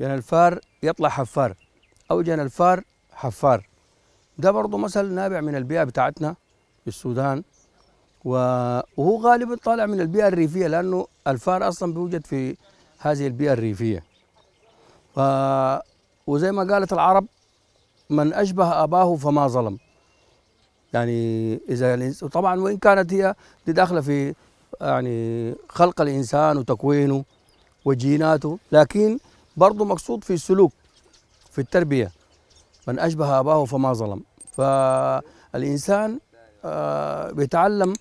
جانا الفار يطلع حفار أو جانا الفار حفار ده برضه مثل نابع من البيئة بتاعتنا في السودان وهو غالبا طالع من البيئة الريفية لأنه الفار أصلا بيوجد في هذه البيئة الريفية ف... وزي ما قالت العرب من أشبه أباه فما ظلم يعني إذا طبعا وإن كانت هي دي داخلة في يعني خلق الإنسان وتكوينه وجيناته لكن برضه مقصود في السلوك في التربية من أشبه أباه فما ظلم فالإنسان آه، بيتعلم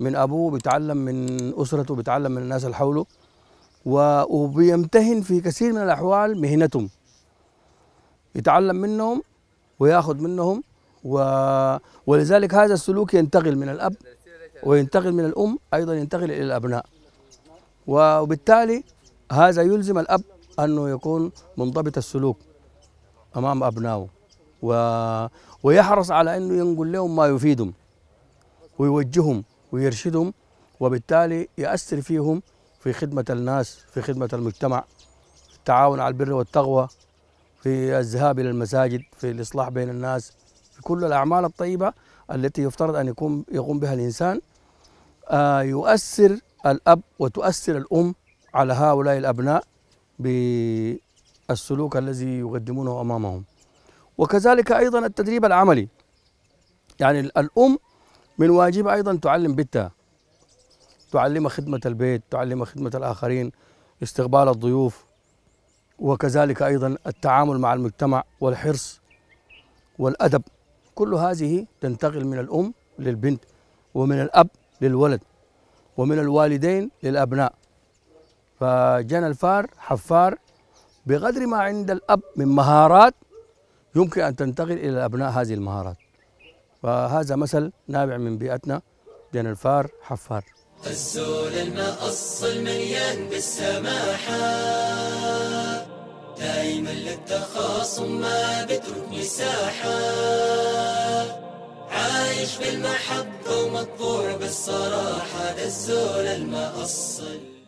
من أبوه بيتعلم من أسرته بيتعلم من الناس اللي حوله وبيمتهن في كثير من الأحوال مهنتهم يتعلم منهم وياخذ منهم و... ولذلك هذا السلوك ينتقل من الأب وينتقل من الأم أيضا ينتقل إلى الأبناء وبالتالي هذا يلزم الأب أنه يكون منضبط السلوك أمام أبنائه و... ويحرص على أنه ينقل لهم ما يفيدهم ويوجههم ويرشدهم وبالتالي يأثر فيهم في خدمة الناس في خدمة المجتمع في التعاون على البر والتقوى في الذهاب إلى المساجد في الإصلاح بين الناس في كل الأعمال الطيبة التي يفترض أن يقوم, يقوم بها الإنسان آه يؤثر الأب وتؤثر الأم على هؤلاء الأبناء بالسلوك الذي يقدمونه امامهم وكذلك ايضا التدريب العملي يعني الام من واجب ايضا تعلم بنتها تعلم خدمه البيت تعلم خدمه الاخرين استقبال الضيوف وكذلك ايضا التعامل مع المجتمع والحرص والادب كل هذه تنتقل من الام للبنت ومن الاب للولد ومن الوالدين للابناء فجانا الفار حفار بقدر ما عند الأب من مهارات يمكن أن تنتقل إلى الأبناء هذه المهارات فهذا مثل نابع من بيئتنا جانا الفار حفار الزول المقص المليان بالسماحة دايما للتخاصم ما بترك مساحة عايش بالمحبة ومطبوع بالصراحة دزول الزول المقص